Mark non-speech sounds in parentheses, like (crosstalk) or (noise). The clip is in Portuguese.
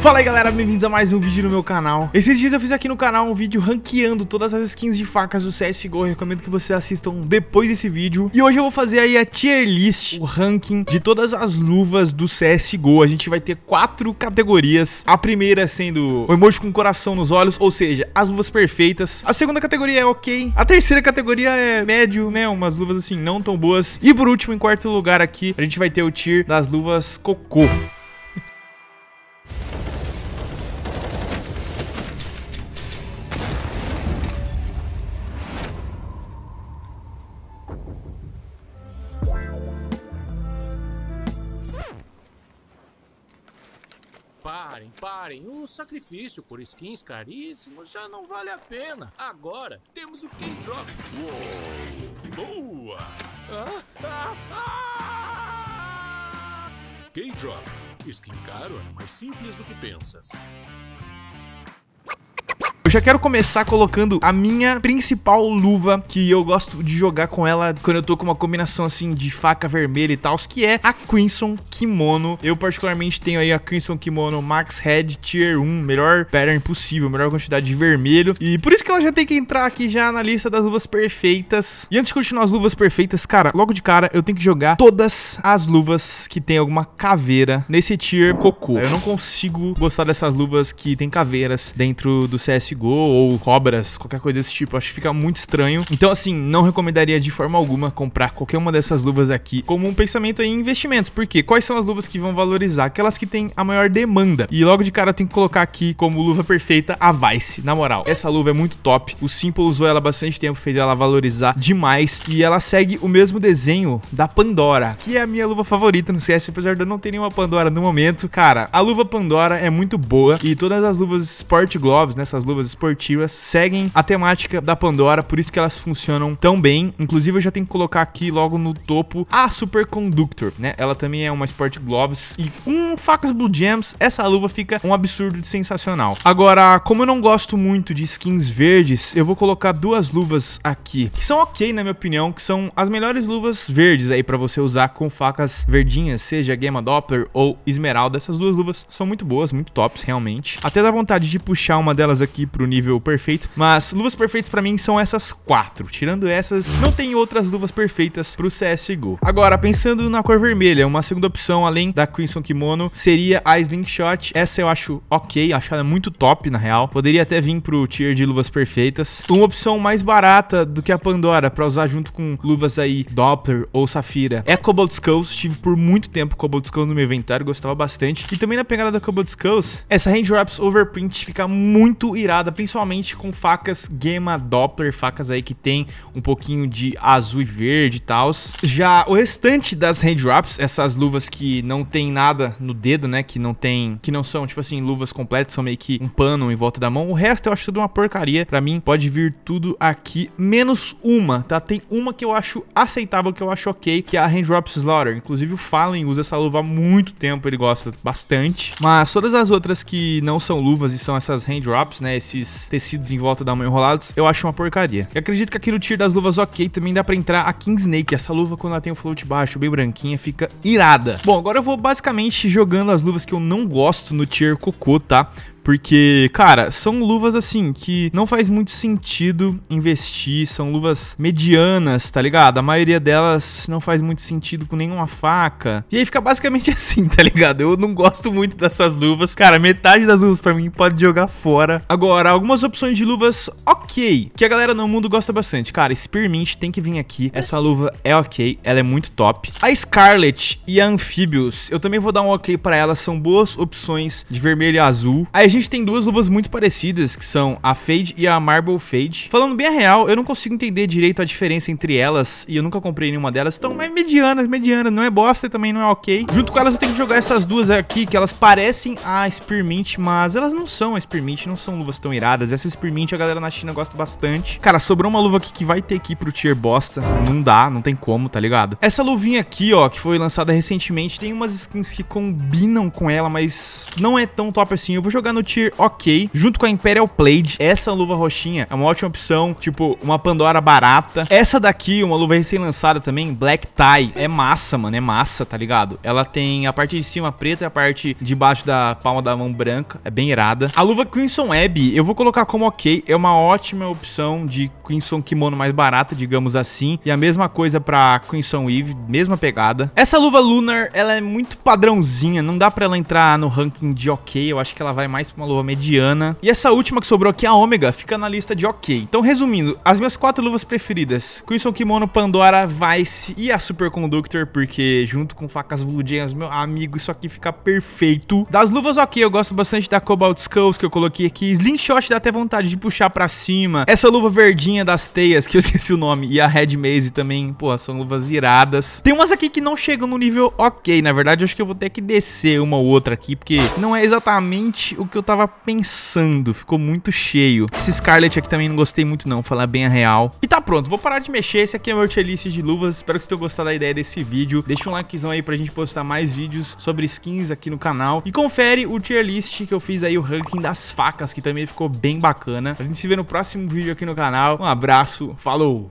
Fala aí galera, bem-vindos a mais um vídeo no meu canal Esses dias eu fiz aqui no canal um vídeo ranqueando todas as skins de facas do CSGO eu Recomendo que vocês assistam depois desse vídeo E hoje eu vou fazer aí a tier list, o ranking de todas as luvas do CSGO A gente vai ter quatro categorias A primeira sendo o emoji com coração nos olhos, ou seja, as luvas perfeitas A segunda categoria é ok A terceira categoria é médio, né, umas luvas assim não tão boas E por último, em quarto lugar aqui, a gente vai ter o tier das luvas cocô Parem, parem. O sacrifício por skins caríssimos já não vale a pena. Agora temos o K-Drop. Uou! Boa! Ah, ah, ah! K-Drop. Skin caro é mais simples do que pensas. Eu já quero começar colocando a minha principal luva que eu gosto de jogar com ela quando eu tô com uma combinação assim de faca vermelha e tal, que é a Crimson Kimono. Eu particularmente tenho aí a Crimson Kimono Max Head Tier 1, melhor pattern possível, melhor quantidade de vermelho. E por isso que ela já tem que entrar aqui já na lista das luvas perfeitas. E antes de continuar as luvas perfeitas, cara, logo de cara eu tenho que jogar todas as luvas que tem alguma caveira nesse tier cocô. Eu não consigo gostar dessas luvas que tem caveiras dentro do CSGO. CSGO ou cobras, qualquer coisa desse tipo. Acho que fica muito estranho. Então, assim, não recomendaria de forma alguma comprar qualquer uma dessas luvas aqui como um pensamento em investimentos. Porque quais são as luvas que vão valorizar? Aquelas que têm a maior demanda. E logo de cara tem que colocar aqui como luva perfeita a Vice, na moral. Essa luva é muito top. O Simple usou ela bastante tempo, fez ela valorizar demais. E ela segue o mesmo desenho da Pandora, que é a minha luva favorita no CS, apesar de eu não ter nenhuma Pandora no momento. Cara, a luva Pandora é muito boa e todas as luvas Sport Gloves, nessas né, luvas esportivas seguem a temática da Pandora, por isso que elas funcionam tão bem. Inclusive, eu já tenho que colocar aqui logo no topo a Superconductor, né? Ela também é uma Sport Gloves e com facas Blue Gems, essa luva fica um absurdo de sensacional. Agora, como eu não gosto muito de skins verdes, eu vou colocar duas luvas aqui, que são ok na minha opinião, que são as melhores luvas verdes aí para você usar com facas verdinhas, seja Gamma Doppler ou Esmeralda. Essas duas luvas são muito boas, muito tops realmente. Até dá vontade de puxar uma delas aqui pro nível perfeito. Mas luvas perfeitas para mim são essas quatro. Tirando essas, não tem outras luvas perfeitas pro CSGO. Agora, pensando na cor vermelha, uma segunda opção além da Crimson Kimono seria a Slingshot. Essa eu acho ok, acho ela muito top na real. Poderia até vir pro tier de luvas perfeitas. Uma opção mais barata do que a Pandora para usar junto com luvas aí Doppler ou Safira é Cobalt Skulls. Tive por muito tempo Cobalt Skulls no meu inventário, gostava bastante. E também na pegada da Cobalt Skulls, essa Range Wraps Overprint fica muito irada principalmente com facas Gema Doppler, facas aí que tem um pouquinho de azul e verde e tal. Já o restante das raindrops essas luvas que não tem nada no dedo, né, que não tem, que não são, tipo assim, luvas completas, são meio que um pano em volta da mão. O resto eu acho tudo uma porcaria. Pra mim, pode vir tudo aqui, menos uma, tá? Tem uma que eu acho aceitável, que eu acho ok, que é a raindrops Slaughter. Inclusive, o Fallen usa essa luva há muito tempo, ele gosta bastante. Mas todas as outras que não são luvas e são essas raindrops né? Esse esses tecidos em volta da mão enrolados, eu acho uma porcaria. E acredito que aqui no tier das luvas ok também dá pra entrar a King Snake. Essa luva, quando ela tem o float baixo, bem branquinha, fica irada. Bom, agora eu vou basicamente jogando as luvas que eu não gosto no tier cocô, tá? Porque, cara, são luvas assim que não faz muito sentido investir, são luvas medianas, tá ligado? A maioria delas não faz muito sentido com nenhuma faca. E aí fica basicamente (laughs) assim, tá ligado? Eu não gosto muito dessas luvas. Cara, metade das luvas para mim pode jogar fora. Agora, algumas opções de luvas ok, que a galera no mundo gosta bastante. Cara, Spearmint tem que vir aqui. Essa luva é ok, ela é muito top. A Scarlet e a Amphibious, eu também vou dar um ok para elas, são boas opções de vermelho e azul. A gente gente tem duas luvas muito parecidas, que são a Fade e a Marble Fade. Falando bem a real, eu não consigo entender direito a diferença entre elas, e eu nunca comprei nenhuma delas, então é mediana, mediana, não é bosta e também não é ok. Junto com elas eu tenho que jogar essas duas aqui, que elas parecem a Spearmint, mas elas não são a Spearmint, não são luvas tão iradas. Essa Spearmint a galera na China gosta bastante. Cara, sobrou uma luva aqui que vai ter que ir pro tier bosta, não dá, não tem como, tá ligado? Essa luvinha aqui, ó, que foi lançada recentemente, tem umas skins que combinam com ela, mas não é tão top assim. Eu vou jogar no ok. Junto com a Imperial Plate, essa luva roxinha é uma ótima opção, tipo uma Pandora barata. Essa daqui, uma luva recém-lançada também, Black Tie, é massa, mano, é massa, tá ligado? Ela tem a parte de cima preta e a parte de baixo da palma da mão branca, é bem irada. A luva Crimson Web, eu vou colocar como ok, é uma ótima opção de Crimson Kimono mais barata, digamos assim. E a mesma coisa pra Crimson Eve, mesma pegada. Essa luva Lunar, ela é muito padrãozinha, não dá pra ela entrar no ranking de ok, eu acho que ela vai mais pra uma luva mediana. E essa última que sobrou aqui, a Ômega, fica na lista de ok. Então, resumindo, as minhas quatro luvas preferidas, Crimson Kimono, Pandora, Vice e a Superconductor, porque junto com facas Blue meu amigo, isso aqui fica perfeito. Das luvas ok, eu gosto bastante da Cobalt Skulls que eu coloquei aqui. Slingshot dá até vontade de puxar pra cima. Essa luva verdinha das teias, que eu (laughs) esqueci o nome, e a Red Maze também, pô, são luvas iradas. Tem umas aqui que não chegam no nível ok, na verdade, eu acho que eu vou ter que descer uma ou outra aqui, porque não é exatamente o que que eu tava pensando. Ficou muito cheio. Esse Scarlet aqui também não gostei muito não, falar bem a real. E tá pronto, vou parar de mexer. Esse aqui é meu tier list de luvas. Espero que vocês tenham gostado da ideia desse vídeo. Deixa um likezão aí pra gente postar mais vídeos sobre skins aqui no canal. E confere o tier list que eu fiz aí, o ranking das facas, que também ficou bem bacana. A gente se vê no próximo vídeo aqui no canal. Um abraço, falou!